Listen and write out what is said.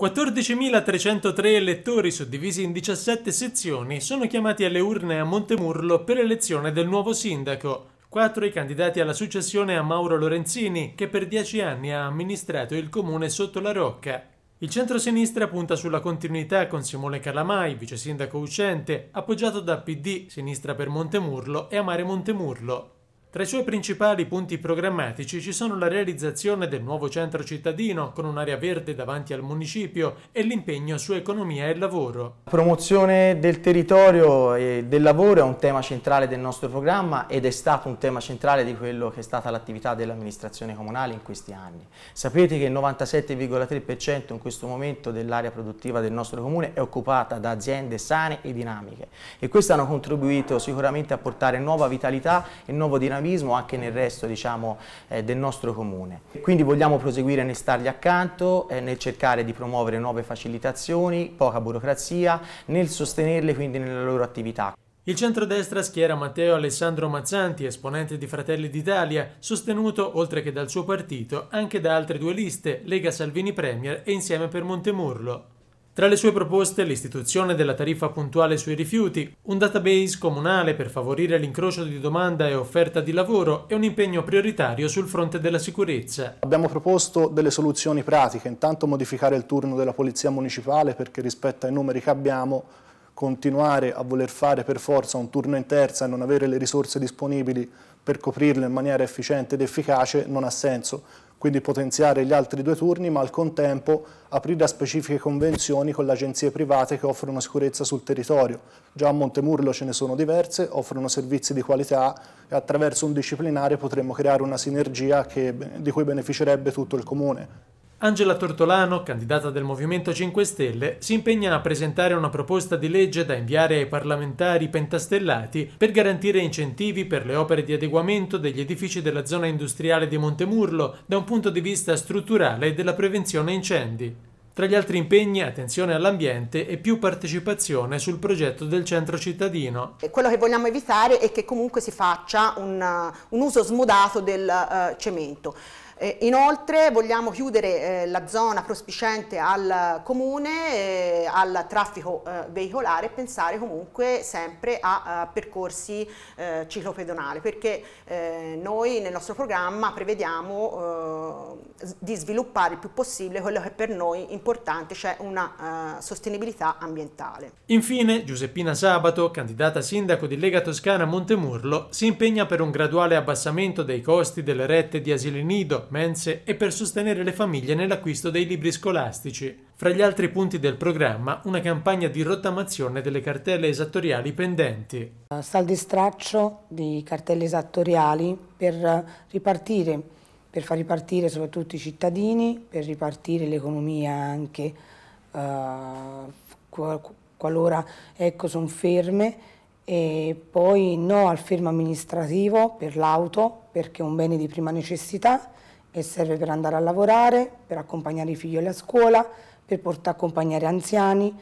14.303 elettori suddivisi in 17 sezioni sono chiamati alle urne a Montemurlo per l'elezione del nuovo sindaco. Quattro i candidati alla successione a Mauro Lorenzini, che per dieci anni ha amministrato il comune sotto la Rocca. Il centro-sinistra punta sulla continuità con Simone Calamai, vice sindaco uscente, appoggiato da PD, Sinistra per Montemurlo e Amare Montemurlo. Tra i suoi principali punti programmatici ci sono la realizzazione del nuovo centro cittadino con un'area verde davanti al municipio e l'impegno su economia e lavoro. La promozione del territorio e del lavoro è un tema centrale del nostro programma ed è stato un tema centrale di quello che è stata l'attività dell'amministrazione comunale in questi anni. Sapete che il 97,3% in questo momento dell'area produttiva del nostro comune è occupata da aziende sane e dinamiche e queste hanno contribuito sicuramente a portare nuova vitalità e nuovo dinamismo cannabismo anche nel resto diciamo, eh, del nostro comune. Quindi vogliamo proseguire nel stargli accanto, eh, nel cercare di promuovere nuove facilitazioni, poca burocrazia, nel sostenerle quindi nella loro attività. Il centrodestra schiera Matteo Alessandro Mazzanti, esponente di Fratelli d'Italia, sostenuto, oltre che dal suo partito, anche da altre due liste, Lega Salvini Premier e Insieme per Montemurlo. Tra le sue proposte l'istituzione della tariffa puntuale sui rifiuti, un database comunale per favorire l'incrocio di domanda e offerta di lavoro e un impegno prioritario sul fronte della sicurezza. Abbiamo proposto delle soluzioni pratiche, intanto modificare il turno della Polizia Municipale perché rispetto ai numeri che abbiamo continuare a voler fare per forza un turno in terza e non avere le risorse disponibili per coprirlo in maniera efficiente ed efficace non ha senso quindi potenziare gli altri due turni ma al contempo aprire a specifiche convenzioni con le agenzie private che offrono sicurezza sul territorio. Già a Montemurlo ce ne sono diverse, offrono servizi di qualità e attraverso un disciplinare potremmo creare una sinergia che, di cui beneficerebbe tutto il comune. Angela Tortolano, candidata del Movimento 5 Stelle, si impegna a presentare una proposta di legge da inviare ai parlamentari pentastellati per garantire incentivi per le opere di adeguamento degli edifici della zona industriale di Montemurlo da un punto di vista strutturale e della prevenzione incendi. Tra gli altri impegni, attenzione all'ambiente e più partecipazione sul progetto del centro cittadino. Quello che vogliamo evitare è che comunque si faccia un, un uso smodato del uh, cemento. Eh, inoltre vogliamo chiudere eh, la zona prospiciente al comune, eh, al traffico eh, veicolare e pensare comunque sempre a, a percorsi eh, ciclopedonali perché eh, noi nel nostro programma prevediamo di sviluppare il più possibile quello che per noi è importante, cioè una sostenibilità ambientale. Infine Giuseppina Sabato, candidata sindaco di Lega Toscana Montemurlo, si impegna per un graduale abbassamento dei costi delle rette di asili nido mense e per sostenere le famiglie nell'acquisto dei libri scolastici. Fra gli altri punti del programma, una campagna di rottamazione delle cartelle esattoriali pendenti. Eh, Saldi straccio di cartelle esattoriali per ripartire, per far ripartire soprattutto i cittadini, per ripartire l'economia anche eh, qualora ecco, sono ferme e poi no al fermo amministrativo per l'auto perché è un bene di prima necessità e serve per andare a lavorare, per accompagnare i figli alla scuola, per portare, accompagnare anziani,